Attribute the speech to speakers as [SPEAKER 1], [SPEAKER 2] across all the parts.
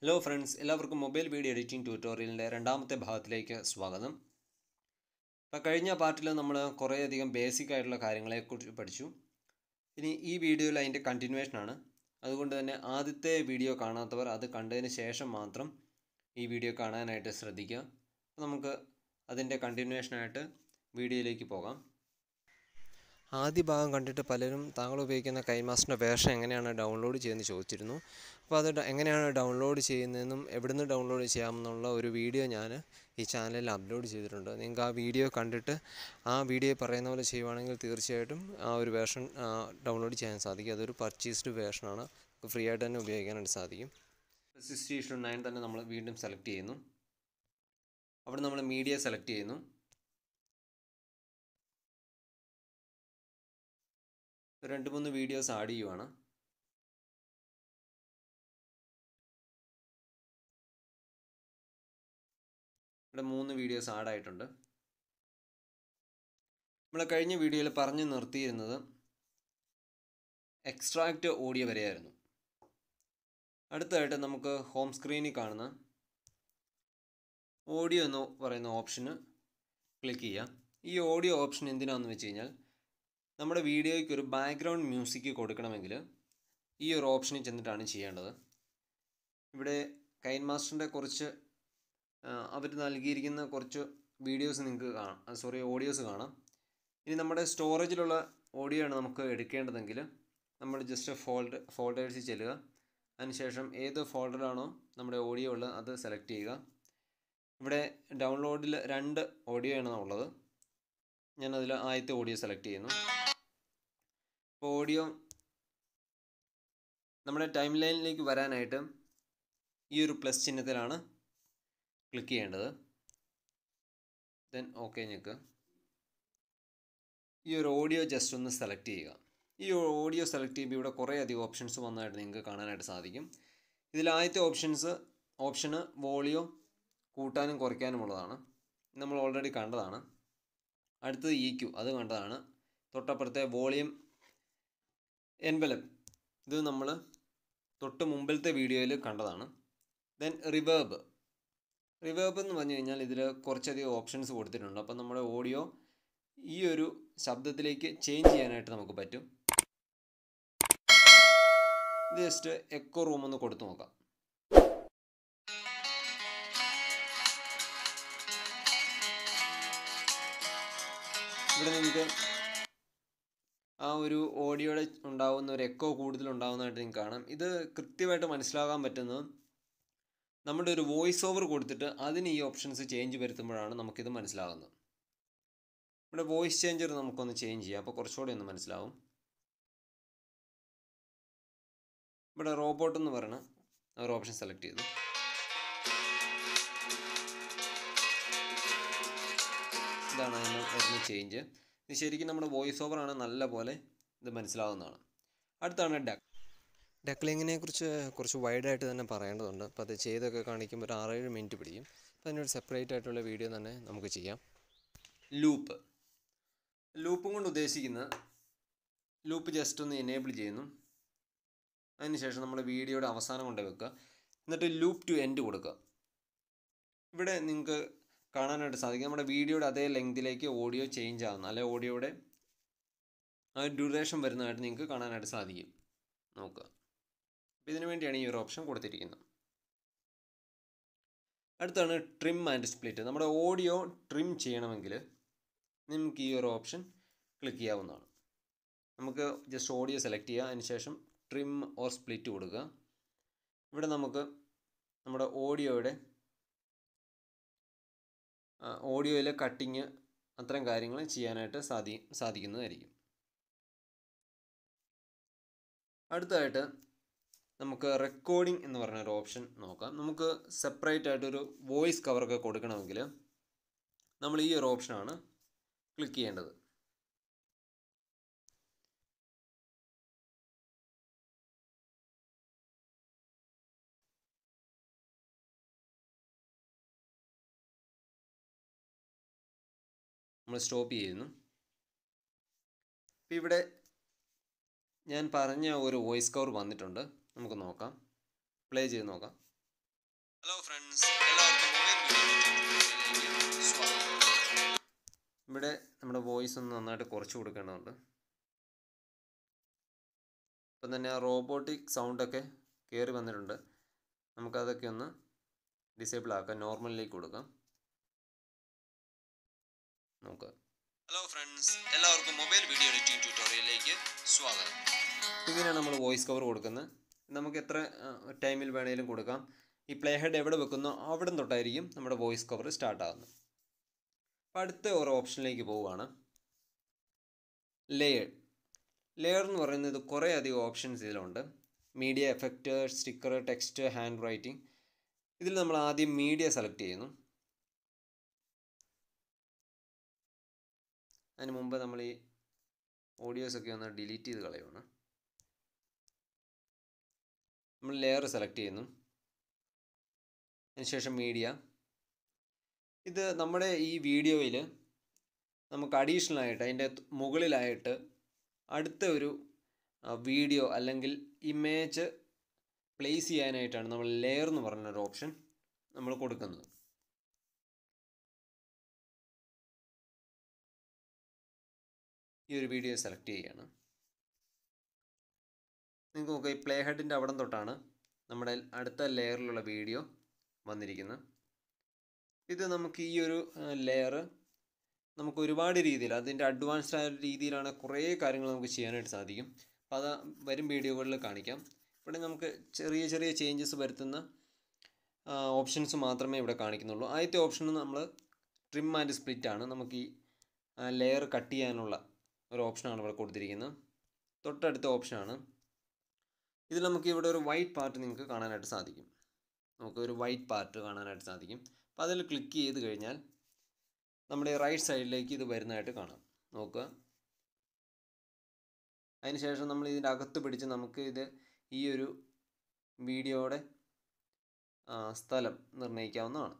[SPEAKER 1] hello friends എല്ലാവർക്കും mobile video editing ട്യൂട്ടോറിയലിൻ്റെ രണ്ടാമത്തെ ഭാഗത്തിലേക്ക് സ്വാഗതം ഇപ്പം കഴിഞ്ഞ പാർട്ടിൽ നമ്മൾ കുറേയധികം ബേസിക് ആയിട്ടുള്ള കാര്യങ്ങളെക്കുറിച്ച് പഠിച്ചു ഇനി ഈ വീഡിയോയിൽ അതിൻ്റെ കണ്ടിന്യൂവേഷനാണ് അതുകൊണ്ട് തന്നെ ആദ്യത്തെ വീഡിയോ കാണാത്തവർ അത് കണ്ടതിന് ശേഷം മാത്രം ഈ വീഡിയോ കാണാനായിട്ട് ശ്രദ്ധിക്കുക നമുക്ക് അതിൻ്റെ കണ്ടിന്യൂവേഷനായിട്ട് വീഡിയോയിലേക്ക് പോകാം ആദ്യ ഭാഗം കണ്ടിട്ട് പലരും താങ്കൾ ഉപയോഗിക്കുന്ന കൈമാസ്റ്റിൻ്റെ വേർഷൻ എങ്ങനെയാണ് ഡൗൺലോഡ് ചെയ്യുന്നത് ചോദിച്ചിരുന്നു അപ്പോൾ അത് എങ്ങനെയാണ് ഡൗൺലോഡ് ചെയ്യുന്നതെന്നും എവിടുന്ന് ഡൗൺലോഡ് ചെയ്യാമെന്നുള്ള ഒരു വീഡിയോ ഞാൻ ഈ ചാനലിൽ അപ്ലോഡ് ചെയ്തിട്ടുണ്ട് നിങ്ങൾക്ക് ആ വീഡിയോ കണ്ടിട്ട് ആ വീഡിയോ പറയുന്ന പോലെ ചെയ്യുവാണെങ്കിൽ തീർച്ചയായിട്ടും ആ ഒരു വേർഷൻ ഡൗൺലോഡ് ചെയ്യാൻ സാധിക്കും അതൊരു പർച്ചേസ്ഡ് വേർഷനാണ് ഫ്രീ ആയിട്ട് തന്നെ ഉപയോഗിക്കാനായിട്ട് സാധിക്കും സിക്സ്റ്റി ഇഷ്യൂ നയൻ തന്നെ നമ്മൾ വീണ്ടും സെലക്ട് ചെയ്യുന്നു അവിടെ നമ്മൾ മീഡിയ സെലക്ട് ചെയ്യുന്നു
[SPEAKER 2] രണ്ട് മൂന്ന് വീഡിയോസ് ആഡ് ചെയ്യുവാണ് ഇവിടെ മൂന്ന് വീഡിയോസ്
[SPEAKER 1] ആഡായിട്ടുണ്ട് നമ്മൾ കഴിഞ്ഞ വീഡിയോയിൽ പറഞ്ഞു നിർത്തിയിരുന്നത് എക്സ്ട്രാക്റ്റ് ഓഡിയോ വരെയായിരുന്നു അടുത്തതായിട്ട് നമുക്ക് ഹോം സ്ക്രീനിൽ കാണുന്ന ഓഡിയോ എന്ന് പറയുന്ന ഓപ്ഷന് ക്ലിക്ക് ചെയ്യാം ഈ ഓഡിയോ ഓപ്ഷൻ എന്തിനാണെന്ന് വെച്ച് കഴിഞ്ഞാൽ നമ്മുടെ വീഡിയോയ്ക്ക് ഒരു ബാക്ക്ഗ്രൗണ്ട് മ്യൂസിക് കൊടുക്കണമെങ്കിൽ ഈ ഒരു ഓപ്ഷനിൽ ചെന്നിട്ടാണ് ചെയ്യേണ്ടത് ഇവിടെ കൈൻ മാസ്റ്ററിൻ്റെ കുറച്ച് അവർ നൽകിയിരിക്കുന്ന കുറച്ച് വീഡിയോസ് നിങ്ങൾക്ക് കാണാം സോറി ഓഡിയോസ് കാണാം ഇനി നമ്മുടെ സ്റ്റോറേജിലുള്ള ഓഡിയോ ആണ് നമുക്ക് എടുക്കേണ്ടതെങ്കിൽ നമ്മൾ ജസ്റ്റ് ഫോൾഡ് ഫോൾഡേഴ്സിൽ ചെല്ലുക അതിനുശേഷം ഏത് ഫോൾഡറാണോ നമ്മുടെ ഓഡിയോ ഉള്ളത് അത് സെലക്ട് ചെയ്യുക ഇവിടെ ഡൗൺലോഡിൽ രണ്ട് ഓഡിയോ ആണ് ഉള്ളത് ഞാനതിൽ ആദ്യത്തെ ഓഡിയോ സെലക്ട് ചെയ്യുന്നു ഇപ്പോൾ ഓഡിയോ നമ്മുടെ ടൈം ലൈനിലേക്ക് വരാനായിട്ട് ഈ ഒരു പ്ലസ് ചിഹ്നത്തിലാണ് ക്ലിക്ക് ചെയ്യേണ്ടത് ദെൻ ഓക്കെ ഞങ്ങൾക്ക് ഈ ഒരു ഓഡിയോ ജസ്റ്റ് ഒന്ന് സെലക്ട് ചെയ്യുക ഈ ഓഡിയോ സെലക്ട് ചെയ്യുമ്പോൾ ഇവിടെ കുറേയധികം ഓപ്ഷൻസ് വന്നതായിട്ട് നിങ്ങൾക്ക് കാണാനായിട്ട് സാധിക്കും ഇതിൽ ആദ്യത്തെ ഓപ്ഷൻസ് ഓപ്ഷന് വോളിയം കൂട്ടാനും കുറയ്ക്കാനും ഉള്ളതാണ് നമ്മൾ ഓൾറെഡി കണ്ടതാണ് അടുത്തത് ഇ e ക്യു അത് കണ്ടതാണ് തൊട്ടപ്പുറത്തെ വോളിയം എൻവലപ്പ് ഇത് നമ്മൾ തൊട്ട് മുമ്പിലത്തെ വീഡിയോയിൽ കണ്ടതാണ് ദെൻ റിവേർബ് റിവേർബ് എന്ന് പറഞ്ഞു കഴിഞ്ഞാൽ ഇതിൽ കുറച്ചധികം ഓപ്ഷൻസ് കൊടുത്തിട്ടുണ്ട് അപ്പം നമ്മുടെ ഓഡിയോ ഈ ഒരു ശബ്ദത്തിലേക്ക് ചേഞ്ച് ചെയ്യാനായിട്ട് നമുക്ക് പറ്റും ഇത് ജസ്റ്റ് എക്കോ റൂം ഒന്ന് കൊടുത്തു നോക്കാം ഇവിടെ നിങ്ങൾക്ക് ആ ഒരു ഓഡിയോയുടെ ഉണ്ടാകുന്ന ഒരു എക്കോ കൂടുതൽ ഉണ്ടാകുന്നതായിട്ട് നിങ്ങൾക്ക് കാണാം ഇത് കൃത്യമായിട്ട് മനസ്സിലാകാൻ പറ്റുന്നത് നമ്മുടെ ഒരു വോയിസ് ഓവർ കൊടുത്തിട്ട് അതിന് ഈ ഓപ്ഷൻസ് ചേഞ്ച് വരുത്തുമ്പോഴാണ് നമുക്കിത് മനസ്സിലാകുന്നത് നമ്മുടെ വോയിസ് ചേഞ്ചർ നമുക്കൊന്ന് ചേഞ്ച് ചെയ്യാം അപ്പോൾ കുറച്ചുകൂടി ഒന്ന് മനസ്സിലാവും ഇവിടെ റോബോട്ട് എന്ന് പറയണ ഒരു ഓപ്ഷൻ സെലക്ട് ചെയ്തു ഇതാണ് അതിന് വരുന്ന ചേഞ്ച് ഇത് ശരിക്കും നമ്മുടെ വോയിസ് ഓവറാണ് നല്ല പോലെ ഇത് മനസ്സിലാവുന്നതാണ് അടുത്താണ് ഡക്ക് ഡക്ലിങ്ങിനെ കുറിച്ച് കുറച്ച് വൈഡായിട്ട് തന്നെ പറയേണ്ടതുണ്ട് അപ്പം അത് ചെയ്തൊക്കെ കാണിക്കുമ്പോൾ ഒരു ആറേഴ് മിനിറ്റ് പിടിക്കും അപ്പോൾ അതിനൊരു സെപ്പറേറ്റ് ആയിട്ടുള്ള വീഡിയോ തന്നെ നമുക്ക് ചെയ്യാം ലൂപ്പ് ലൂപ്പും കൊണ്ട് ഉദ്ദേശിക്കുന്നത് ലൂപ്പ് ജസ്റ്റ് ഒന്ന് എനേബിൾ ചെയ്യുന്നു അതിനുശേഷം നമ്മൾ വീഡിയോയുടെ അവസാനം കൊണ്ട് വെക്കുക എന്നിട്ട് ലൂപ്പ് ടു എൻഡ് കൊടുക്കുക ഇവിടെ നിങ്ങൾക്ക് കാണാനായിട്ട് സാധിക്കും നമ്മുടെ വീഡിയോയുടെ അതേ ലെങ്തിലേക്ക് ഓഡിയോ ചേഞ്ച് ആകുന്ന അല്ലെ ഓഡിയോയുടെ ആ ഡ്യൂറേഷൻ വരുന്നതായിട്ട് നിങ്ങൾക്ക് കാണാനായിട്ട് സാധിക്കും നോക്കുക അപ്പോൾ ഇതിനു വേണ്ടിയാണ് ഈ ഒരു ഓപ്ഷൻ കൊടുത്തിരിക്കുന്നത് അടുത്താണ് ട്രിം ആൻഡ് സ്പ്ലിറ്റ് നമ്മുടെ ഓഡിയോ ട്രിം ചെയ്യണമെങ്കിൽ നിങ്ങൾക്ക് ഈ ഒരു ഓപ്ഷൻ ക്ലിക്ക് ചെയ്യാവുന്നതാണ് നമുക്ക് ജസ്റ്റ് ഓഡിയോ സെലക്ട് ചെയ്യുക അതിനുശേഷം ട്രിം ഓർ സ്പ്ലിറ്റ് കൊടുക്കുക ഇവിടെ നമുക്ക് നമ്മുടെ ഓഡിയോയുടെ ഓഡിയോയിലെ കട്ടിങ് അത്തരം കാര്യങ്ങൾ ചെയ്യാനായിട്ട് സാധി സാധിക്കുന്നതായിരിക്കും അടുത്തതായിട്ട് നമുക്ക് റെക്കോർഡിംഗ് എന്ന് പറഞ്ഞൊരു ഒരു ഓപ്ഷൻ നോക്കാം നമുക്ക് സെപ്പറേറ്റ് ആയിട്ടൊരു വോയിസ് കവറൊക്കെ കൊടുക്കണമെങ്കിൽ നമ്മൾ ഈ ഒരു ഓപ്ഷനാണ് ക്ലിക്ക് ചെയ്യേണ്ടത് നമ്മൾ സ്റ്റോപ്പ് ചെയ്യുന്നു അപ്പോൾ ഇവിടെ ഞാൻ പറഞ്ഞ ഒരു വോയിസ് കവർ വന്നിട്ടുണ്ട് നമുക്ക് നോക്കാം പ്ലേ ചെയ്ത് നോക്കാം
[SPEAKER 2] ഹലോ ഫ്രണ്ട്സ്
[SPEAKER 1] ഇവിടെ നമ്മുടെ വോയിസ് ഒന്ന് നന്നായിട്ട് കുറച്ച് കൊടുക്കേണ്ടതുണ്ട് ഇപ്പം തന്നെ ആ റോബോട്ടിക് സൗണ്ടൊക്കെ കയറി വന്നിട്ടുണ്ട് നമുക്കതൊക്കെ ഒന്ന് ഡിസേബിൾ ആക്കാം നോർമലിലേക്ക് കൊടുക്കാം നമുക്ക് ഹലോ ഫ്രണ്ട്സ് എല്ലാവർക്കും മൊബൈൽ വീഡിയോ എഡിറ്റിംഗ് ട്യൂട്ടോറിയലിലേക്ക് സ്വാഗതം ഇങ്ങനെയാണ് നമ്മൾ വോയിസ് കവർ കൊടുക്കുന്നത് നമുക്ക് എത്ര ടൈമിൽ വേണേലും കൊടുക്കാം ഈ പ്ലേ ഹെഡ് എവിടെ വെക്കുന്നോ അവിടെ തൊട്ടായിരിക്കും നമ്മുടെ വോയിസ് കവർ സ്റ്റാർട്ട് ആകുന്നത് അപ്പോൾ അടുത്ത ഒരു ഓപ്ഷനിലേക്ക് പോവുകയാണ് ലെയർ ലെയർ എന്ന് പറയുന്നത് കുറേയധികം ഓപ്ഷൻസ് ഇതിലുണ്ട് media effect sticker text handwriting ഇതിൽ നമ്മൾ ആദ്യം മീഡിയ സെലക്ട് ചെയ്യുന്നു അതിന് മുമ്പ് നമ്മൾ ഈ ഓഡിയോസൊക്കെ ഒന്ന് ഡിലീറ്റ് ചെയ്ത് കളയുവാണ് നമ്മൾ ലെയർ സെലക്ട് ചെയ്യുന്നു അതിനുശേഷം മീഡിയ ഇത് നമ്മുടെ ഈ വീഡിയോയിൽ നമുക്ക് അഡീഷണൽ ആയിട്ട് അതിൻ്റെ മുകളിലായിട്ട് അടുത്ത ഒരു വീഡിയോ അല്ലെങ്കിൽ ഇമേജ് പ്ലേസ് ചെയ്യാനായിട്ടാണ് നമ്മൾ ലെയർ എന്ന് പറഞ്ഞൊരു ഓപ്ഷൻ നമ്മൾ കൊടുക്കുന്നത്
[SPEAKER 2] ഈ ഒരു വീഡിയോ സെലക്ട് ചെയ്യുകയാണ്
[SPEAKER 1] നിങ്ങൾക്ക് നോക്കുക ഈ പ്ലേ ഹെഡിൻ്റെ അവിടം തൊട്ടാണ് നമ്മുടെ അടുത്ത ലെയറിലുള്ള വീഡിയോ വന്നിരിക്കുന്നത് ഇത് നമുക്ക് ഈ ഒരു ലെയർ നമുക്ക് ഒരുപാട് രീതിയിൽ അതിൻ്റെ അഡ്വാൻസ്ഡ് ആയ രീതിയിലാണ് കുറേ കാര്യങ്ങൾ നമുക്ക് ചെയ്യാനായിട്ട് സാധിക്കും അപ്പോൾ അത് വരും വീഡിയോകളിൽ കാണിക്കാം ഇവിടെ നമുക്ക് ചെറിയ ചെറിയ ചേഞ്ചസ് വരുത്തുന്ന ഓപ്ഷൻസ് മാത്രമേ ഇവിടെ കാണിക്കുന്നുള്ളൂ ആദ്യത്തെ ഓപ്ഷൻ നമ്മൾ ട്രിം ആൻഡ് സ്പ്ലിറ്റ് ആണ് നമുക്ക് ഈ ലെയർ കട്ട് ചെയ്യാനുള്ള ഒരു ഓപ്ഷനാണ് ഇവിടെ കൊടുത്തിരിക്കുന്നത് തൊട്ടടുത്ത ഓപ്ഷനാണ് ഇതിൽ നമുക്ക് ഇവിടെ ഒരു വൈറ്റ് പാർട്ട് നിങ്ങൾക്ക് കാണാനായിട്ട് സാധിക്കും നമുക്ക് ഒരു വൈറ്റ് പാർട്ട് കാണാനായിട്ട് സാധിക്കും അപ്പോൾ അതിൽ ക്ലിക്ക് ചെയ്ത് കഴിഞ്ഞാൽ നമ്മുടെ റൈറ്റ് സൈഡിലേക്ക് ഇത് വരുന്നതായിട്ട് കാണാം നോക്കുക അതിനുശേഷം നമ്മൾ ഇതിൻ്റെ അകത്ത് പിടിച്ച് നമുക്ക് ഇത് ഈ ഒരു വീഡിയോയുടെ സ്ഥലം നിർണ്ണയിക്കാവുന്നതാണ്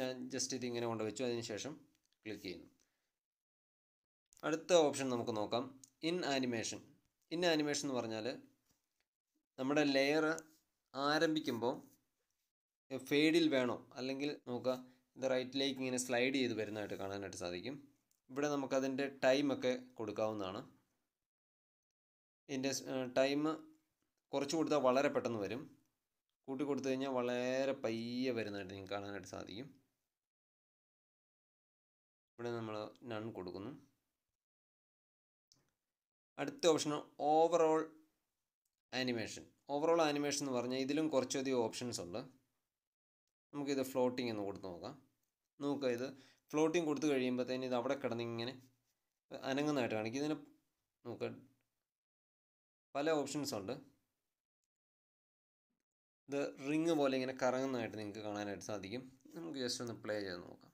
[SPEAKER 1] ഞാൻ ജസ്റ്റ് ഇതിങ്ങനെ കൊണ്ടുവച്ചു അതിനുശേഷം ക്ലിക്ക് ചെയ്യുന്നു അടുത്ത ഓപ്ഷൻ നമുക്ക് നോക്കാം ഇൻ ആനിമേഷൻ ഇൻ ആനിമേഷൻ എന്ന് പറഞ്ഞാൽ നമ്മുടെ ലെയർ ആരംഭിക്കുമ്പോൾ ഫെയ്ഡിൽ വേണോ അല്ലെങ്കിൽ നമുക്ക് ഇത് റൈറ്റിലേക്ക് ഇങ്ങനെ സ്ലൈഡ് ചെയ്ത് വരുന്നതായിട്ട് കാണാനായിട്ട് സാധിക്കും ഇവിടെ നമുക്കതിൻ്റെ ടൈമൊക്കെ കൊടുക്കാവുന്നതാണ് ഇതിൻ്റെ ടൈം കുറച്ച് കൊടുത്താൽ വളരെ പെട്ടെന്ന് വരും കൂട്ടി കൊടുത്തു കഴിഞ്ഞാൽ വളരെ പയ്യെ വരുന്നതായിട്ട് നിങ്ങൾക്ക് കാണാനായിട്ട് സാധിക്കും ഇവിടെ നമ്മൾ നൺ കൊടുക്കുന്നു അടുത്ത option overall animation overall animation എന്ന് പറഞ്ഞാൽ ഇതിലും കുറച്ചധികം ഓപ്ഷൻസ് ഉണ്ട് നമുക്കിത് ഫ്ലോട്ടിംഗ് എന്ന് കൊടുത്ത് നോക്കാം നോക്കുക ഇത് ഫ്ലോട്ടിംഗ് കൊടുത്തു കഴിയുമ്പോഴത്തേന് ഇത് അവിടെ ഇങ്ങനെ അനങ്ങുന്നതായിട്ട് കാണിക്കും ഇതിന് നോക്കുക പല ഓപ്ഷൻസ് ഉണ്ട് ഇത് റിങ് പോലെ ഇങ്ങനെ കറങ്ങുന്നതായിട്ട് നിങ്ങൾക്ക് കാണാനായിട്ട് സാധിക്കും നമുക്ക് ജസ്റ്റ് ഒന്ന് പ്ലേ ചെയ്ത് നോക്കാം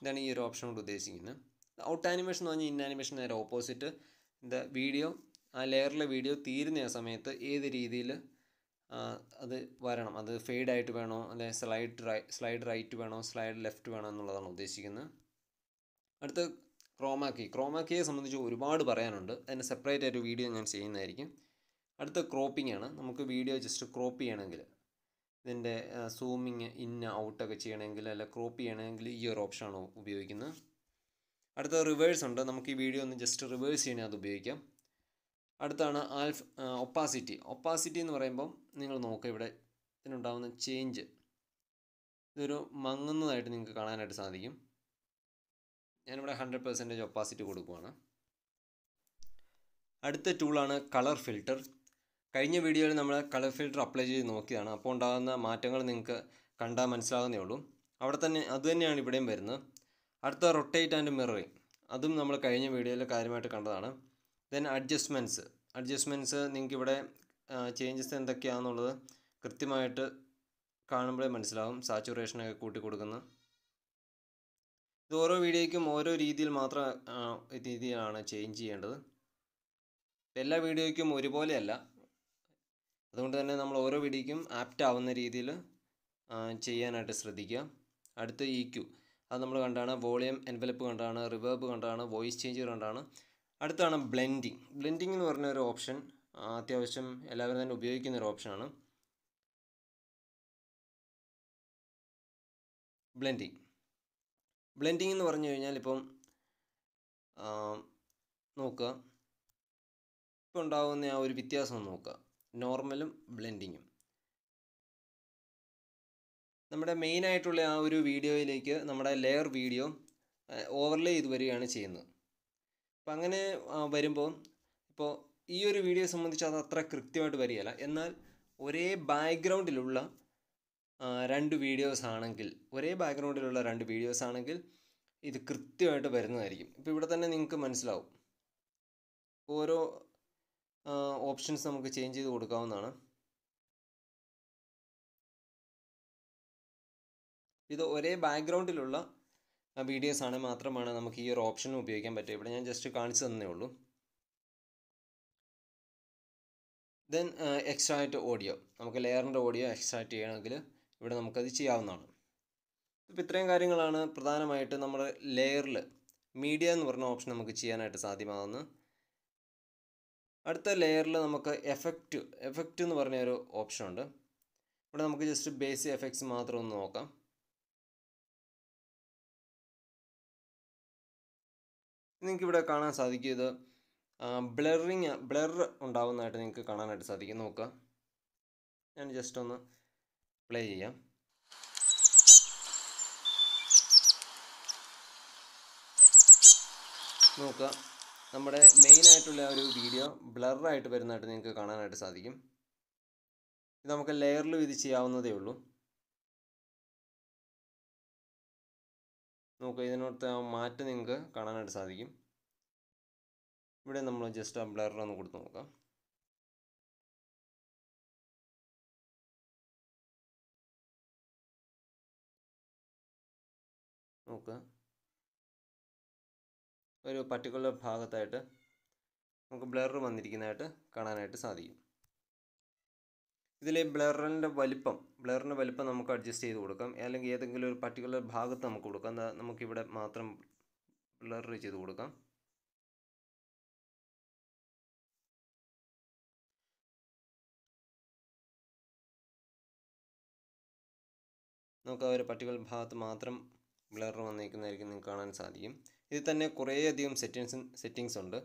[SPEAKER 1] ഇതാണ് ഈ ഒരു ഓപ്ഷൻ കൊണ്ട് ഉദ്ദേശിക്കുന്നത് ഔട്ട് ആനിമേഷൻ എന്ന് പറഞ്ഞാൽ ഇൻ ആനിമേഷൻ നേരെ ഓപ്പോസിറ്റ് എന്താ വീഡിയോ ആ ലെയറിലെ വീഡിയോ തീരുന്ന ആ സമയത്ത് ഏത് രീതിയിൽ അത് വരണം അത് ഫെയ്ഡ് ആയിട്ട് വേണോ അല്ലെ സ്ലൈഡ് റൈ സ്ലൈഡ് റൈറ്റ് വേണോ സ്ലൈഡ് ലെഫ്റ്റ് വേണോ എന്നുള്ളതാണ് ഉദ്ദേശിക്കുന്നത് അടുത്ത ക്രോമാക്കി ക്രോമാക്കിയെ സംബന്ധിച്ച് ഒരുപാട് പറയാനുണ്ട് അതിന് സെപ്പറേറ്റ് ആയിട്ട് വീഡിയോ ഞാൻ ചെയ്യുന്നതായിരിക്കും അടുത്ത ക്രോപ്പിംഗ് ആണ് നമുക്ക് വീഡിയോ ജസ്റ്റ് ക്രോപ്പ് ചെയ്യണമെങ്കിൽ ഇതിൻ്റെ സൂമിങ് ഇൻ ഔട്ടൊക്കെ ചെയ്യണമെങ്കിൽ അല്ല ക്രോപ്പ് ചെയ്യണമെങ്കിൽ ഈ ഒരു ഓപ്ഷനാണ് ഉപയോഗിക്കുന്നത് അടുത്ത റിവേഴ്സ് ഉണ്ട് നമുക്ക് ഈ വീഡിയോ ഒന്ന് ജസ്റ്റ് റിവേഴ്സ് ചെയ്യണേ അത് ഉപയോഗിക്കാം അടുത്താണ് ആൽഫ് ഒപ്പാസിറ്റി ഒപ്പാസിറ്റി എന്ന് പറയുമ്പം നിങ്ങൾ നോക്കുക ഇവിടെ ഇതിനുണ്ടാകുന്ന ചേഞ്ച് ഇതൊരു മങ്ങുന്നതായിട്ട് നിങ്ങൾക്ക് കാണാനായിട്ട് സാധിക്കും ഞാനിവിടെ ഹൺഡ്രഡ് പെർസെൻറ്റേജ് ഒപ്പാസിറ്റി കൊടുക്കുവാണ് അടുത്ത ടൂളാണ് കളർ ഫിൽട്ടർ കഴിഞ്ഞ വീഡിയോയിൽ നമ്മൾ കളർ ഫിൽറ്റർ അപ്ലൈ ചെയ്ത് നോക്കിയതാണ് അപ്പോൾ ഉണ്ടാകുന്ന മാറ്റങ്ങൾ നിങ്ങൾക്ക് കണ്ടാൽ മനസ്സിലാകുന്നേ ഉള്ളൂ അവിടെ തന്നെ അതുതന്നെയാണ് ഇവിടെയും വരുന്നത് അടുത്ത റൊട്ടേറ്റ് ആൻഡ് മിററി അതും നമ്മൾ കഴിഞ്ഞ വീഡിയോയിൽ കാര്യമായിട്ട് കണ്ടതാണ് ദെൻ അഡ്ജസ്റ്റ്മെൻറ്റ്സ് അഡ്ജസ്റ്റ്മെൻറ്റ്സ് നിങ്ങൾക്ക് ഇവിടെ ചേഞ്ചസ് എന്തൊക്കെയാണെന്നുള്ളത് കൃത്യമായിട്ട് കാണുമ്പോഴേ മനസ്സിലാവും സാച്ചുറേഷനൊക്കെ കൂട്ടി കൊടുക്കുന്നു ഇത് ഓരോ വീഡിയോയ്ക്കും ഓരോ രീതിയിൽ മാത്രം രീതിയിലാണ് ചേഞ്ച് ചെയ്യേണ്ടത് എല്ലാ വീഡിയോയ്ക്കും ഒരുപോലെയല്ല അതുകൊണ്ട് തന്നെ നമ്മൾ ഓരോ വീഡിയോയ്ക്കും ആപ്റ്റ് ആവുന്ന രീതിയിൽ ചെയ്യാനായിട്ട് ശ്രദ്ധിക്കുക അടുത്ത ഇ e അത് നമ്മൾ കണ്ടാണ് വോളിയം എൻവലപ്പ് കണ്ടാണ് റിവേർബ് കണ്ടാണ് വോയിസ് ചേഞ്ച് കണ്ടാണ് അടുത്താണ് ബ്ലെൻഡിങ് ബ്ലെൻഡിങ് എന്ന് പറഞ്ഞ ഒരു ഓപ്ഷൻ അത്യാവശ്യം എല്ലാവരും തന്നെ ഉപയോഗിക്കുന്ന ഒരു ഓപ്ഷനാണ് ബ്ലെൻഡിങ് ബ്ലെൻഡിങ് എന്ന് പറഞ്ഞു കഴിഞ്ഞാൽ ഇപ്പം നോക്കുക ഇപ്പം ഉണ്ടാകുന്ന ആ ഒരു വ്യത്യാസം നോക്കുക നോർമലും ബ്ലെൻഡിങ്ങും നമ്മുടെ മെയിൻ ആയിട്ടുള്ള ആ ഒരു വീഡിയോയിലേക്ക് നമ്മുടെ ലെയർ വീഡിയോ ഓവർലേ ചെയ്ത് വരികയാണ് ചെയ്യുന്നത് അപ്പം അങ്ങനെ വരുമ്പോൾ ഇപ്പോൾ ഈ ഒരു വീഡിയോ സംബന്ധിച്ച് അത് അത്ര കൃത്യമായിട്ട് വരികയല്ല എന്നാൽ ഒരേ ബാക്ക്ഗ്രൗണ്ടിലുള്ള രണ്ട് വീഡിയോസ് ആണെങ്കിൽ ഒരേ ബാക്ക്ഗ്രൗണ്ടിലുള്ള രണ്ട് വീഡിയോസ് ആണെങ്കിൽ ഇത് കൃത്യമായിട്ട് വരുന്നതായിരിക്കും ഇപ്പോൾ ഇവിടെ തന്നെ നിങ്ങൾക്ക് മനസ്സിലാവും ഓരോ ഓപ്ഷൻസ് നമുക്ക് ചേഞ്ച് ചെയ്ത് കൊടുക്കാവുന്നതാണ് ഇത് ഒരേ ബാക്ക്ഗ്രൗണ്ടിലുള്ള വീഡിയോസ് ആണ് മാത്രമാണ് നമുക്ക് ഈ ഒരു ഓപ്ഷൻ ഉപയോഗിക്കാൻ പറ്റുക ഇവിടെ ഞാൻ ജസ്റ്റ് കാണിച്ചു തന്നേ ഉള്ളൂ ദെൻ എക്സ്ട്രാക്റ്റ് ഓഡിയോ നമുക്ക് ലെയറിൻ്റെ ഓഡിയോ എക്സ്ട്രാക്റ്റ് ചെയ്യണമെങ്കിൽ ഇവിടെ നമുക്കത് ചെയ്യാവുന്നതാണ് ഇപ്പം ഇത്രയും കാര്യങ്ങളാണ് പ്രധാനമായിട്ട് നമ്മുടെ ലെയറിൽ മീഡിയ എന്ന് പറഞ്ഞ ഓപ്ഷൻ നമുക്ക് ചെയ്യാനായിട്ട് സാധ്യമാകുന്നത് അടുത്ത ലെയറിൽ നമുക്ക് എഫക്റ്റ് എഫക്റ്റ് എന്ന് പറഞ്ഞ ഒരു ഓപ്ഷൻ ഉണ്ട് ഇവിടെ നമുക്ക് ജസ്റ്റ് ബേസിക് എഫക്ട്സ് മാത്രം ഒന്ന് നോക്കാം നിങ്ങൾക്ക് ഇവിടെ കാണാൻ സാധിക്കും ഇത് ബ്ലറിങ് ബ്ലർ ഉണ്ടാവുന്നതായിട്ട് നിങ്ങൾക്ക് കാണാനായിട്ട് സാധിക്കും നോക്കുക ഞാൻ ജസ്റ്റ് ഒന്ന് പ്ലേ ചെയ്യാം നോക്കുക നമ്മുടെ മെയിൻ ആയിട്ടുള്ള ഒരു വീഡിയോ ബ്ലറായിട്ട് വരുന്നതായിട്ട് നിങ്ങൾക്ക് കാണാനായിട്ട് സാധിക്കും ഇത് നമുക്ക് ലെയറിൽ ഇത് ചെയ്യാവുന്നതേ ഉള്ളൂ നമുക്ക് ഇതിനകത്ത് മാറ്റം നിങ്ങൾക്ക്
[SPEAKER 2] കാണാനായിട്ട് സാധിക്കും ഇവിടെ നമ്മൾ ജസ്റ്റ് ആ ബ്ലർ ഒന്ന് കൊടുത്ത് നോക്കാം നോക്കുക
[SPEAKER 1] ഒരു പർട്ടിക്കുലർ ഭാഗത്തായിട്ട് നമുക്ക് ബ്ലർ വന്നിരിക്കുന്നതായിട്ട് കാണാനായിട്ട് സാധിക്കും ഇതിലെ ബ്ലറിൻ്റെ വലിപ്പം ബ്ലറിൻ്റെ വലിപ്പം നമുക്ക് അഡ്ജസ്റ്റ് ചെയ്ത് കൊടുക്കാം അല്ലെങ്കിൽ ഏതെങ്കിലും ഒരു പർട്ടിക്കുലർ ഭാഗത്ത് നമുക്ക് കൊടുക്കാം നമുക്കിവിടെ മാത്രം ബ്ലർ ചെയ്ത് കൊടുക്കാം നമുക്ക് ആ ഒരു പർട്ടിക്കുലർ ഭാഗത്ത് മാത്രം ബ്ലർ വന്നിരിക്കുന്നതായിരിക്കും നിങ്ങൾക്ക് കാണാൻ സാധിക്കും ഇതിൽ തന്നെ കുറേയധികം സെറ്റിങ്സ് സെറ്റിങ്സ് ഉണ്ട്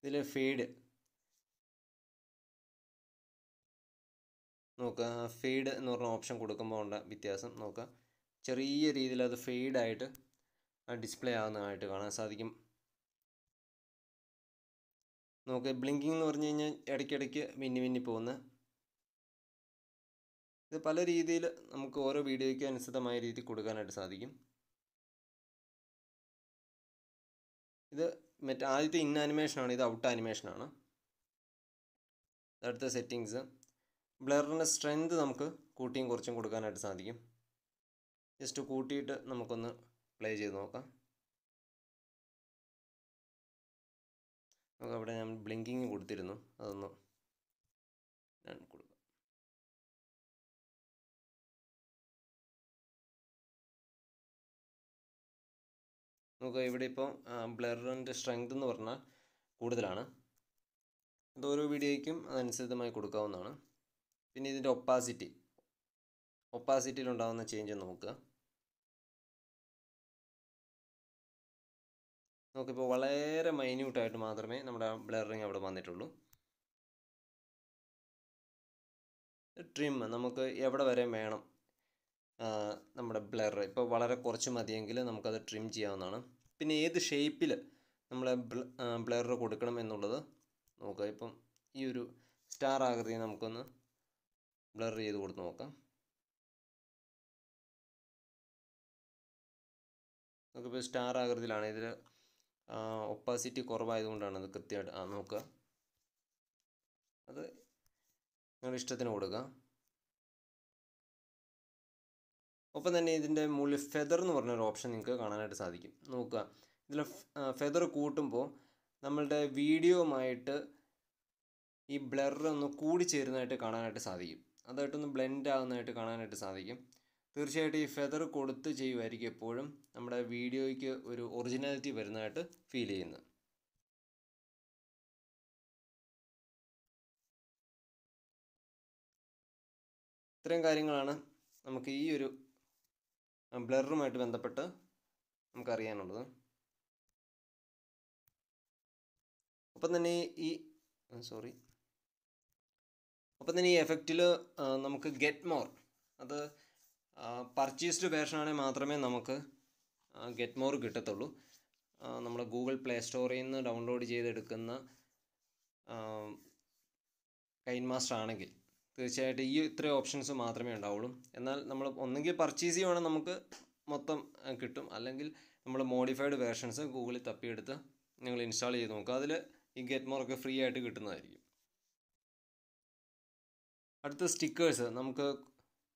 [SPEAKER 1] ഇതിൽ ഫീഡ് നോക്കുക ഫീഡ് എന്ന് പറഞ്ഞ ഓപ്ഷൻ കൊടുക്കുമ്പോൾ ഉണ്ട് വ്യത്യാസം നോക്കുക ചെറിയ രീതിയിൽ അത് ഫെയ്ഡായിട്ട് ഡിസ്പ്ലേ ആവുന്നതായിട്ട് കാണാൻ സാധിക്കും നമുക്ക് ബ്ലിങ്കിങ് എന്ന് പറഞ്ഞു കഴിഞ്ഞാൽ ഇടയ്ക്കിടയ്ക്ക് മിന്നി മിന്നി പോകുന്ന ഇത് പല രീതിയിൽ നമുക്ക് ഓരോ വീഡിയോയ്ക്ക് അനുസൃതമായ രീതിയിൽ കൊടുക്കാനായിട്ട് സാധിക്കും ഇത് മറ്റേ ആദ്യത്തെ ഇൻ ആനിമേഷനാണ് ഇത് ഔട്ട് ആനിമേഷനാണ് അടുത്ത സെറ്റിങ്സ് ബ്ലറിൻ്റെ സ്ട്രെങ്ത് നമുക്ക് കൂട്ടിയും കുറച്ചും കൊടുക്കാനായിട്ട് സാധിക്കും ജസ്റ്റ് കൂട്ടിയിട്ട് നമുക്കൊന്ന് പ്ലേ ചെയ്ത് നോക്കാം
[SPEAKER 2] നമുക്കവിടെ ഞാൻ ബ്ലിങ്കിങ് കൊടുത്തിരുന്നു അതൊന്ന്
[SPEAKER 1] നമുക്ക് ഇവിടെ ഇപ്പോൾ ബ്ലറിൻ്റെ സ്ട്രെങ്ത് എന്ന് പറഞ്ഞാൽ കൂടുതലാണ് ഇത് ഓരോ വീഡിയോയ്ക്കും അതനുസൃതമായി കൊടുക്കാവുന്നതാണ് പിന്നെ ഇതിൻ്റെ ഒപ്പാസിറ്റി ഒപ്പാസിറ്റിയിലുണ്ടാകുന്ന ചേഞ്ച് നോക്കുക
[SPEAKER 2] നമുക്കിപ്പോൾ വളരെ മൈന്യൂട്ടായിട്ട് മാത്രമേ
[SPEAKER 1] നമ്മുടെ ബ്ലറിങ് അവിടെ വന്നിട്ടുള്ളൂ ട്രിം നമുക്ക് എവിടെ വരെ വേണം നമ്മുടെ ബ്ലർ ഇപ്പോൾ വളരെ കുറച്ച് മതിയെങ്കിൽ നമുക്കത് ട്രിം ചെയ്യാവുന്നതാണ് പിന്നെ ഏത് ഷേപ്പിൽ നമ്മൾ ബ്ലർ കൊടുക്കണം എന്നുള്ളത് നോക്കുക ഇപ്പം ഈ ഒരു സ്റ്റാർ ആകൃതി നമുക്കൊന്ന് ബ്ലർ ചെയ്ത് കൊടുത്ത് നോക്കാം നമുക്കിപ്പോൾ സ്റ്റാർ ആകൃതിയിലാണ് ഇതിൽ ഒപ്പാസിറ്റി കുറവായതുകൊണ്ടാണ് അത് കൃത്യമായിട്ട് ആ നോക്കുക അത് നിങ്ങളുടെ ഇഷ്ടത്തിന് കൊടുക്കാം ഒപ്പം തന്നെ ഇതിൻ്റെ മുകളിൽ ഫെദർ എന്ന് പറഞ്ഞൊരു ഓപ്ഷൻ നിങ്ങൾക്ക് കാണാനായിട്ട് സാധിക്കും നോക്കുക ഇതിൽ ഫെദർ കൂട്ടുമ്പോൾ നമ്മളുടെ വീഡിയോമായിട്ട് ഈ ബ്ലർ ഒന്ന് കൂടി ചേരുന്നതായിട്ട് കാണാനായിട്ട് സാധിക്കും അതായിട്ടൊന്ന് ബ്ലെൻഡ് ആകുന്നതായിട്ട് കാണാനായിട്ട് സാധിക്കും തീർച്ചയായിട്ടും ഈ ഫെദർ കൊടുത്ത് ചെയ്യുമായിരിക്കും എപ്പോഴും നമ്മുടെ വീഡിയോയ്ക്ക് ഒരു ഒറിജിനാലിറ്റി വരുന്നതായിട്ട് ഫീൽ ചെയ്യുന്നത് ഇത്രയും കാര്യങ്ങളാണ് നമുക്ക് ഈ ഒരു ബ്ലറുമായിട്ട് ബന്ധപ്പെട്ട് നമുക്കറിയാനുള്ളത് ഒപ്പം തന്നെ ഈ സോറി ഒപ്പം തന്നെ ഈ എഫക്റ്റിൽ നമുക്ക് ഗെറ്റ് മോർ അത് പർച്ചേസ്ഡ് വേർഷനാണെങ്കിൽ മാത്രമേ നമുക്ക് ഗെറ്റ് മോർ കിട്ടത്തുള്ളൂ നമ്മൾ ഗൂഗിൾ പ്ലേ സ്റ്റോറിൽ നിന്ന് ഡൗൺലോഡ് ചെയ്തെടുക്കുന്ന കൈൻ മാസ്റ്റർ ആണെങ്കിൽ തീർച്ചയായിട്ടും ഈ ഇത്രയും ഓപ്ഷൻസ് മാത്രമേ ഉണ്ടാവുള്ളൂ എന്നാൽ നമ്മൾ ഒന്നുകിൽ പർച്ചേസ് ചെയ്യുവാണെങ്കിൽ നമുക്ക് മൊത്തം കിട്ടും അല്ലെങ്കിൽ നമ്മൾ മോഡിഫൈഡ് വേർഷൻസ് ഗൂഗിളിൽ തപ്പിയെടുത്ത് നിങ്ങൾ ഇൻസ്റ്റാൾ ചെയ്ത് നോക്കുക അതിൽ ഈ ഗെറ്റ് മോറൊക്കെ ഫ്രീ ആയിട്ട് കിട്ടുന്നതായിരിക്കും അടുത്ത സ്റ്റിക്കേഴ്സ് നമുക്ക്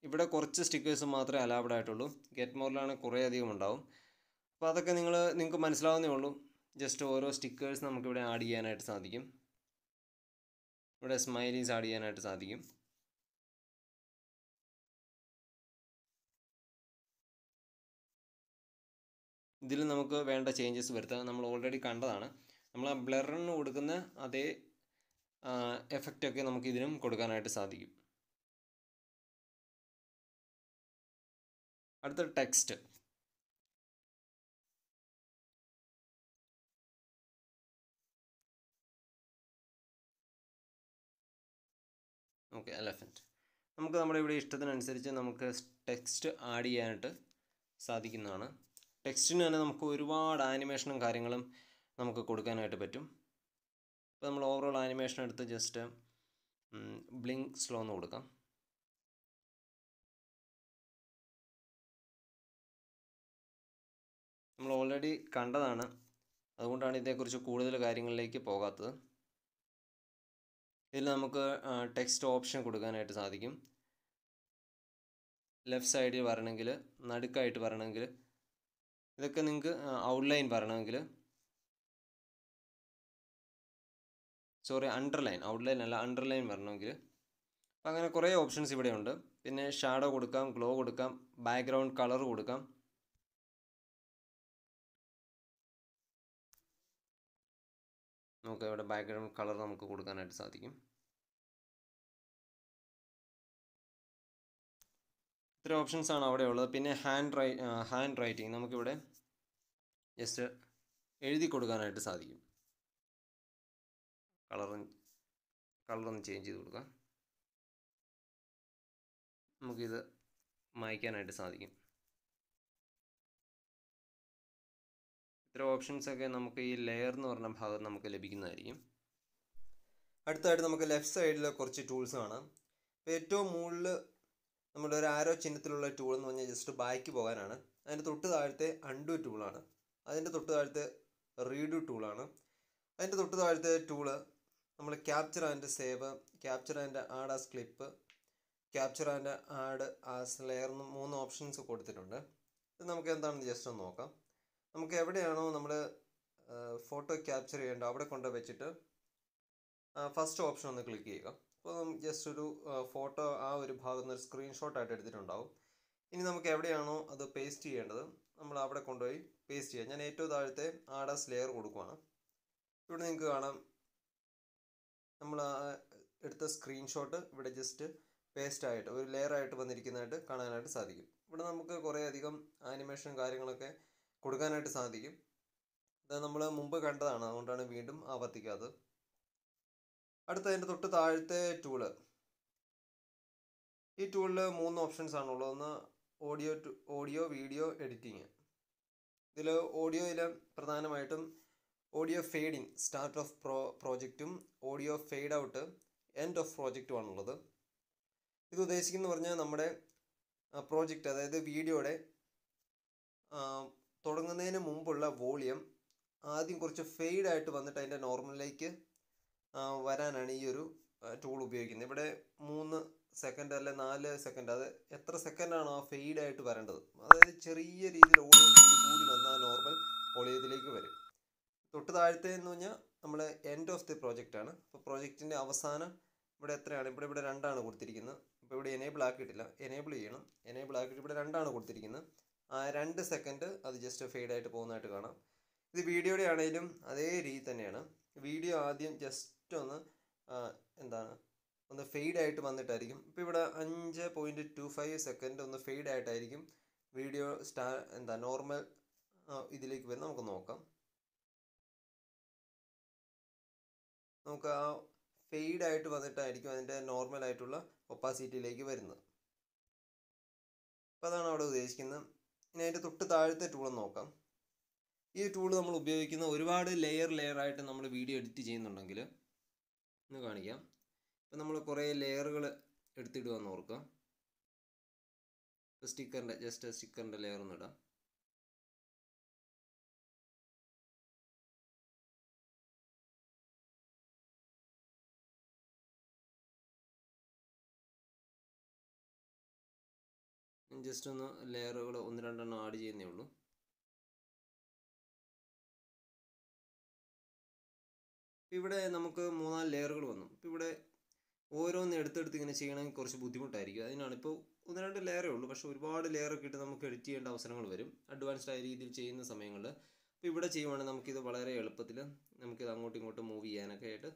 [SPEAKER 1] ഇവിടെ കുറച്ച് സ്റ്റിക്കേഴ്സ് മാത്രമേ അലാബഡ് ആയിട്ടുള്ളൂ ഗെറ്റ് മോറിലാണെങ്കിൽ കുറേ അധികം ഉണ്ടാവും അപ്പോൾ അതൊക്കെ നിങ്ങൾ നിങ്ങൾക്ക് മനസ്സിലാവുന്നേ ഉള്ളൂ ജസ്റ്റ് ഓരോ സ്റ്റിക്കേഴ്സ് നമുക്കിവിടെ ആഡ് ചെയ്യാനായിട്ട് സാധിക്കും ഇവിടെ സ്മൈലീസ് ആഡ് ചെയ്യാനായിട്ട് സാധിക്കും ഇതിൽ നമുക്ക് വേണ്ട ചേഞ്ചസ് വരുത്താം നമ്മൾ ഓൾറെഡി കണ്ടതാണ് നമ്മൾ ആ ബ്ലറിന് കൊടുക്കുന്ന അതേ എഫക്റ്റൊക്കെ നമുക്ക് ഇതിനും കൊടുക്കാനായിട്ട് സാധിക്കും അടുത്ത ടെക്സ്റ്റ് ഓക്കെ എലഫൻറ്റ് നമുക്ക് നമ്മുടെ ഇവിടെ ഇഷ്ടത്തിനനുസരിച്ച് നമുക്ക് ടെക്സ്റ്റ് ആഡ് ചെയ്യാനായിട്ട് സാധിക്കുന്നതാണ് ടെക്സ്റ്റിന് തന്നെ നമുക്ക് ഒരുപാട് ആനിമേഷനും കാര്യങ്ങളും നമുക്ക് കൊടുക്കാനായിട്ട് പറ്റും അപ്പോൾ നമ്മൾ ഓവറോൾ ആനിമേഷൻ എടുത്ത് ജസ്റ്റ് ബ്ലിങ്ക് സ്ലോ എന്ന് കൊടുക്കാം നമ്മൾ ഓൾറെഡി കണ്ടതാണ് അതുകൊണ്ടാണ് ഇതേക്കുറിച്ച് കൂടുതൽ കാര്യങ്ങളിലേക്ക് പോകാത്തത് ഇതിൽ നമുക്ക് ടെക്സ്റ്റ് ഓപ്ഷൻ കൊടുക്കാനായിട്ട് സാധിക്കും ലെഫ്റ്റ് സൈഡിൽ വരണമെങ്കിൽ നടുക്കായിട്ട് വരണമെങ്കിൽ ഇതൊക്കെ നിങ്ങൾക്ക് ഔട്ട്ലൈൻ പറയണമെങ്കിൽ സോറി അണ്ടർലൈൻ ഔട്ട്ലൈൻ അല്ല അണ്ടർലൈൻ വരണമെങ്കിൽ അപ്പം അങ്ങനെ കുറേ ഓപ്ഷൻസ് ഇവിടെ ഉണ്ട് പിന്നെ ഷാഡോ കൊടുക്കാം ഗ്ലോ കൊടുക്കാം ബാക്ക്ഗ്രൗണ്ട് കളർ കൊടുക്കാം നമുക്ക് ഇവിടെ ബാക്ക്ഗ്രൗണ്ട് കളർ നമുക്ക് കൊടുക്കാനായിട്ട് സാധിക്കും ഇത്ര ഓപ്ഷൻസ് ആണ് അവിടെ ഉള്ളത് പിന്നെ ഹാൻഡ് റൈ ഹാൻഡ് റൈറ്റിംഗ് നമുക്കിവിടെ ജസ്റ്റ് എഴുതി കൊടുക്കാനായിട്ട് സാധിക്കും കളർ കളറൊന്ന് ചേഞ്ച് ചെയ്ത് കൊടുക്കാം നമുക്കിത് മായ്ക്കാനായിട്ട് സാധിക്കും ഇത്ര ഓപ്ഷൻസൊക്കെ നമുക്ക് ഈ ലെയർ എന്ന് പറഞ്ഞ ഭാഗത്ത് നമുക്ക് ലഭിക്കുന്നതായിരിക്കും അടുത്തായിട്ട് നമുക്ക് ലെഫ്റ്റ് സൈഡിൽ കുറച്ച് ടൂൾസ് കാണാം ഏറ്റവും മുകളിൽ നമ്മുടെ ഒരു ആരോ ചിഹ്നത്തിലുള്ള ടൂൾ എന്ന് പറഞ്ഞാൽ ജസ്റ്റ് ബാക്ക് പോകാനാണ് അതിൻ്റെ തൊട്ട് താഴത്തെ അൺഡു ടൂളാണ് അതിൻ്റെ തൊട്ട് താഴത്തെ റീഡു ടൂളാണ് അതിൻ്റെ തൊട്ട് താഴത്തെ ടൂള് നമ്മൾ capture and save capture and add as clip capture and add as layer എന്ന് മൂന്ന് ഓപ്ഷൻസ് കൊടുത്തിട്ടുണ്ട് ഇത് നമുക്ക് എന്താണെന്ന് ജസ്റ്റ് ഒന്ന് നോക്കാം നമുക്ക് എവിടെയാണോ നമ്മൾ ഫോട്ടോ ക്യാപ്ചർ ചെയ്യേണ്ടത് അവിടെ കൊണ്ട് വെച്ചിട്ട് ഫസ്റ്റ് ഓപ്ഷൻ ഒന്ന് ക്ലിക്ക് ചെയ്യുക അപ്പോൾ നമുക്ക് ജസ്റ്റ് ഒരു ഫോട്ടോ ആ ഒരു ഭാഗത്ത് നിന്ന് ഒരു ആയിട്ട് എടുത്തിട്ടുണ്ടാവും ഇനി നമുക്ക് എവിടെയാണോ അത് പേസ്റ്റ് ചെയ്യേണ്ടത് നമ്മൾ അവിടെ കൊണ്ടുപോയി പേസ്റ്റ് ചെയ്യാം ഞാൻ ഏറ്റവും താഴത്തെ ആഡാസ് ലെയർ കൊടുക്കുവാണ് ഇവിടെ നിങ്ങൾക്ക് കാണാം നമ്മൾ എടുത്ത സ്ക്രീൻഷോട്ട് ഇവിടെ ജസ്റ്റ് പേസ്റ്റ് ആയിട്ട് ഒരു ലെയറായിട്ട് വന്നിരിക്കുന്നതായിട്ട് കാണാനായിട്ട് സാധിക്കും ഇവിടെ നമുക്ക് കുറേ അധികം ആനിമേഷൻ കാര്യങ്ങളൊക്കെ കൊടുക്കാനായിട്ട് സാധിക്കും ഇത് നമ്മൾ മുമ്പ് കണ്ടതാണ് അതുകൊണ്ടാണ് വീണ്ടും ആവർത്തിക്കാത്തത് അടുത്തതിൻ്റെ തൊട്ട് താഴത്തെ ടൂള് ഈ ടൂളിൽ മൂന്ന് ഓപ്ഷൻസ് ആണുള്ളത് ഒന്ന് ഓഡിയോ ഓഡിയോ വീഡിയോ എഡിറ്റിങ് ഇതിൽ ഓഡിയോയിൽ പ്രധാനമായിട്ടും audio fading start of pro പ്രോജക്റ്റും audio fade out end of പ്രോജക്റ്റുമാണുള്ളത് ഇത് ഉദ്ദേശിക്കുന്നത് പറഞ്ഞാൽ നമ്മുടെ പ്രോജക്റ്റ് അതായത് വീഡിയോയുടെ തുടങ്ങുന്നതിന് മുമ്പുള്ള വോളിയം ആദ്യം കുറച്ച് ഫെയ്ഡായിട്ട് ആയിട്ട് വന്നിട്ട് അതിൻ്റെ നോർമലിലേക്ക് വരാനാണ് ഈ ഒരു ടൂൾ ഉപയോഗിക്കുന്നത് ഇവിടെ മൂന്ന് സെക്കൻഡ് അല്ലെ നാല് സെക്കൻഡ് അത് എത്ര സെക്കൻഡാണ് ആ ഫെയ്ഡായിട്ട് വരേണ്ടത് അതായത് ചെറിയ രീതിയിൽ ഓഡിയോ കൂടി കൂടി വന്നാൽ നോർമൽ ഓഡിയോത്തിലേക്ക് വരും തൊട്ട് താഴത്തെ എന്ന് പറഞ്ഞാൽ നമ്മൾ എൻഡ് ഓഫ് ദി പ്രോജക്റ്റ് ആണ് അപ്പോൾ പ്രോജക്റ്റിൻ്റെ അവസാനം ഇവിടെ എത്രയാണ് ഇവിടെ ഇവിടെ രണ്ടാണ് കൊടുത്തിരിക്കുന്നത് ഇപ്പോൾ ഇവിടെ എനേബിൾ ആക്കിയിട്ടില്ല എനേബിൾ ചെയ്യണം എനേബിൾ ആക്കിയിട്ട് ഇവിടെ രണ്ടാണ് കൊടുത്തിരിക്കുന്നത് ആ രണ്ട് സെക്കൻഡ് അത് ജസ്റ്റ് ഫെയ്ഡായിട്ട് പോകുന്നതായിട്ട് കാണാം ഇത് വീഡിയോയുടെ ആണെങ്കിലും അതേ രീതി തന്നെയാണ് വീഡിയോ ആദ്യം ജസ്റ്റ് ജസ്റ്റ് ഒന്ന് എന്താണ് ഒന്ന് ഫെയ്ഡ് ആയിട്ട് വന്നിട്ടായിരിക്കും ഇപ്പോൾ ഇവിടെ അഞ്ച് പോയിൻ്റ് ടു ഫൈവ് സെക്കൻഡ് ഒന്ന് ഫെയ്ഡ് ആയിട്ടായിരിക്കും വീഡിയോ സ്റ്റാ എന്താ നോർമൽ ഇതിലേക്ക് വരുന്ന നമുക്ക് നോക്കാം നമുക്ക് ആ ഫെയ്ഡ് ആയിട്ട് വന്നിട്ടായിരിക്കും അതിൻ്റെ നോർമൽ ആയിട്ടുള്ള ഒപ്പാസിറ്റിയിലേക്ക് വരുന്നത് അപ്പോൾ അതാണ് അവിടെ ഉദ്ദേശിക്കുന്നത് ഇനി അതിൻ്റെ തൊട്ട് താഴത്തെ ടൂൾ നോക്കാം ഈ ടൂൾ നമ്മൾ ഉപയോഗിക്കുന്ന ഒരുപാട് ലെയർ ലെയർ ആയിട്ട് നമ്മൾ വീഡിയോ എഡിറ്റ് ചെയ്യുന്നുണ്ടെങ്കിൽ എന്ന് കാണിക്കാം ഇപ്പം നമ്മൾ കുറേ ലെയറുകൾ എടുത്തിടുകയെന്ന് ഓർക്കാം ഇപ്പം സ്റ്റിക്കറിൻ്റെ ജസ്റ്റ് സ്റ്റിക്കറിൻ്റെ ലെയർ ഒന്ന് ഇടാം
[SPEAKER 2] ജസ്റ്റ് ഒന്ന് ലെയറുകൾ ഒന്ന് രണ്ടെണ്ണം ആഡ് ചെയ്യുന്നേ ഉള്ളൂ
[SPEAKER 1] ഇവിടെ നമുക്ക് മൂന്നാല് ലെയറുകൾ വന്നു ഇപ്പോൾ ഇവിടെ ഓരോന്ന് എടുത്തെടുത്ത് ഇങ്ങനെ ചെയ്യണമെങ്കിൽ കുറച്ച് ബുദ്ധിമുട്ടായിരിക്കും അതിനാണ് ഇപ്പോൾ ഒന്ന് രണ്ട് ലെയറേ ഉള്ളൂ പക്ഷേ ഒരുപാട് ലെയറൊക്കെ ഇട്ട് നമുക്ക് എഡിറ്റ് ചെയ്യേണ്ട അവസരങ്ങൾ വരും അഡ്വാൻസ്ഡ് ആയ രീതിയിൽ ചെയ്യുന്ന സമയങ്ങളിൽ അപ്പോൾ ഇവിടെ ചെയ്യുവാണെങ്കിൽ നമുക്കിത് വളരെ എളുപ്പത്തിൽ നമുക്കിത് അങ്ങോട്ടും ഇങ്ങോട്ടും മൂവ് ചെയ്യാനൊക്കെ ആയിട്ട്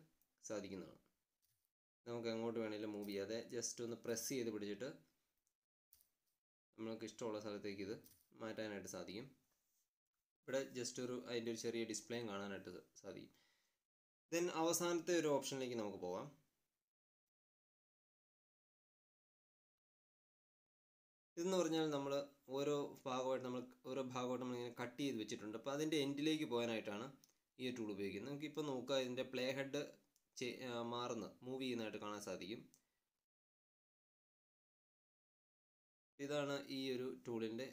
[SPEAKER 1] സാധിക്കുന്നതാണ് നമുക്ക് എങ്ങോട്ട് വേണമെങ്കിലും മൂവ് ചെയ്യാതെ ജസ്റ്റ് ഒന്ന് പ്രസ് ചെയ്ത് പിടിച്ചിട്ട് നമുക്ക് ഇഷ്ടമുള്ള സ്ഥലത്തേക്ക് ഇത് മാറ്റാനായിട്ട് സാധിക്കും ഇവിടെ ജസ്റ്റ് ഒരു അതിൻ്റെ ഒരു ചെറിയ ഡിസ്പ്ലേയും കാണാനായിട്ട് സാധിക്കും ദെൻ അവസാനത്തെ ഒരു ഓപ്ഷനിലേക്ക് നമുക്ക് പോകാം ഇതെന്ന് പറഞ്ഞാൽ നമ്മൾ ഓരോ ഭാഗമായിട്ട് നമ്മൾ ഓരോ ഭാഗമായിട്ട് നമ്മളിങ്ങനെ കട്ട് ചെയ്ത് വെച്ചിട്ടുണ്ട് അപ്പോൾ അതിൻ്റെ എൻഡിലേക്ക് പോകാനായിട്ടാണ് ഈ ടൂൾ ഉപയോഗിക്കുന്നത് നമുക്ക് ഇപ്പോൾ നോക്കുക ഇതിൻ്റെ പ്ലേ ഹെഡ് മാറുന്ന മൂവ് ചെയ്യുന്നതായിട്ട് കാണാൻ സാധിക്കും ഇതാണ് ഈ ഒരു ടൂളിൻ്റെ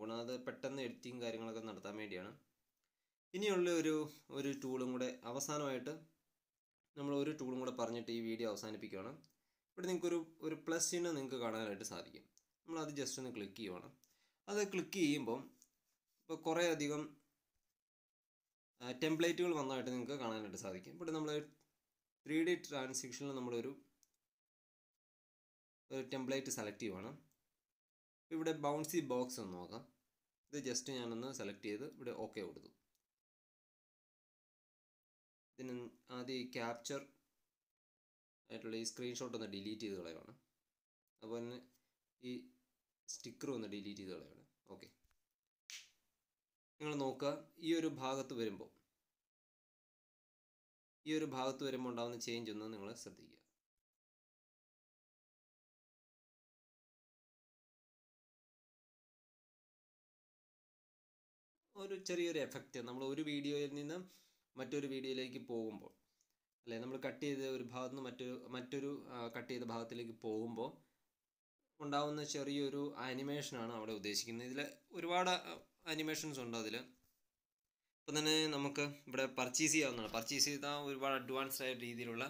[SPEAKER 1] ഗുണം അത് പെട്ടെന്ന് എഡിറ്റിങ് കാര്യങ്ങളൊക്കെ നടത്താൻ വേണ്ടിയാണ് ഇനിയുള്ള ഒരു ഒരു ടൂളും കൂടെ അവസാനമായിട്ട് നമ്മൾ ഒരു ടൂളും കൂടെ പറഞ്ഞിട്ട് ഈ വീഡിയോ അവസാനിപ്പിക്കുകയാണ് ഇവിടെ നിങ്ങൾക്കൊരു ഒരു പ്ലസ് ചിഹ്നം നിങ്ങൾക്ക് കാണാനായിട്ട് സാധിക്കും നമ്മൾ അത് ജസ്റ്റ് ഒന്ന് ക്ലിക്ക് ചെയ്യുവാണ് അത് ക്ലിക്ക് ചെയ്യുമ്പം ഇപ്പോൾ കുറേ അധികം ടെംപ്ലേറ്റുകൾ വന്നതായിട്ട് നിങ്ങൾക്ക് കാണാനായിട്ട് സാധിക്കും ഇവിടെ നമ്മൾ ത്രീ ഡി ട്രാൻസാക്ഷനിൽ നമ്മളൊരു ഒരു ടെംപ്ലേറ്റ് സെലക്ട് ചെയ്യുവാണ് ഇവിടെ ബൗൺസി ബോക്സ് ഒന്ന് നോക്കാം ഇത് ജസ്റ്റ് ഞാനൊന്ന് സെലക്ട് ചെയ്ത് ഇവിടെ ഓക്കെ കൊടുത്തു പിന്നെ ആദ്യം ഈ ക്യാപ്ചർ ആയിട്ടുള്ള ഈ സ്ക്രീൻഷോട്ട് ഒന്ന് ഡിലീറ്റ് ചെയ്ത് കളയണം അപ്പോൾ തന്നെ ഈ സ്റ്റിക്കർ ഒന്ന് ഡിലീറ്റ് ചെയ്ത് കളയണം ഓക്കെ നിങ്ങൾ നോക്കുക ഈ ഒരു ഭാഗത്ത് വരുമ്പോൾ ഈ ഒരു ഭാഗത്ത് വരുമ്പോൾ ഉണ്ടാകുന്ന ചേഞ്ച് ഒന്ന് നിങ്ങൾ ശ്രദ്ധിക്കുക ഒരു ചെറിയൊരു എഫക്റ്റ് നമ്മൾ ഒരു വീഡിയോയിൽ നിന്ന് മറ്റൊരു വീഡിയോയിലേക്ക് പോകുമ്പോൾ അല്ലെ നമ്മൾ കട്ട് ചെയ്ത ഒരു ഭാഗത്ത് നിന്ന് മറ്റൊരു മറ്റൊരു കട്ട് ചെയ്ത ഭാഗത്തിലേക്ക് പോകുമ്പോൾ ഉണ്ടാവുന്ന ചെറിയൊരു ആനിമേഷനാണ് അവിടെ ഉദ്ദേശിക്കുന്നത് ഇതിൽ ഒരുപാട് ആനിമേഷൻസ് ഉണ്ട് അതിൽ ഇപ്പം തന്നെ നമുക്ക് ഇവിടെ പർച്ചേസ് ചെയ്യാവുന്നതാണ് പർച്ചേസ് ചെയ്താൽ ഒരുപാട് അഡ്വാൻസ് ആയ രീതിയിലുള്ള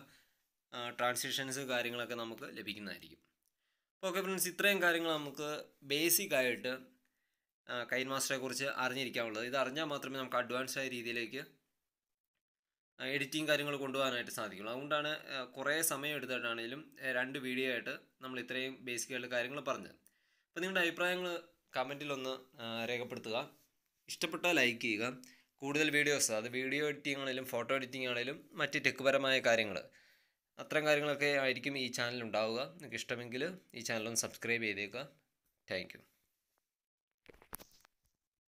[SPEAKER 1] ട്രാൻസാക്ഷൻസ് കാര്യങ്ങളൊക്കെ നമുക്ക് ലഭിക്കുന്നതായിരിക്കും അപ്പോൾ ഓക്കെ ഫ്രണ്ട്സ് ഇത്രയും കാര്യങ്ങൾ നമുക്ക് ബേസിക് ആയിട്ട് കൈൻ മാസ്റ്ററെ കുറിച്ച് അറിഞ്ഞിരിക്കാവുള്ളത് ഇത് അറിഞ്ഞാൽ മാത്രമേ നമുക്ക് അഡ്വാൻസ് ആയ രീതിയിലേക്ക് എഡിറ്റിംഗ് കാര്യങ്ങൾ കൊണ്ടുപോകാനായിട്ട് സാധിക്കുള്ളൂ അതുകൊണ്ടാണ് കുറേ സമയം എടുത്തിട്ടാണെങ്കിലും രണ്ട് വീഡിയോ ആയിട്ട് നമ്മൾ ഇത്രയും ബേസിക്കായിട്ടുള്ള കാര്യങ്ങൾ പറഞ്ഞത് അപ്പോൾ നിങ്ങളുടെ അഭിപ്രായങ്ങൾ കമൻറ്റിലൊന്ന് രേഖപ്പെടുത്തുക ഇഷ്ടപ്പെട്ടാൽ ലൈക്ക് ചെയ്യുക കൂടുതൽ വീഡിയോസ് അത് വീഡിയോ എഡിറ്റിംഗ് ആണെങ്കിലും ഫോട്ടോ എഡിറ്റിംഗ് ആണെങ്കിലും മറ്റ് ടെക് കാര്യങ്ങൾ അത്തരം കാര്യങ്ങളൊക്കെ ആയിരിക്കും ഈ ചാനലുണ്ടാവുക ഉണ്ടാവുക നിങ്ങൾക്ക് ഇഷ്ടമെങ്കിൽ ഈ ചാനലൊന്ന് സബ്സ്ക്രൈബ് ചെയ്തേക്കുക താങ്ക്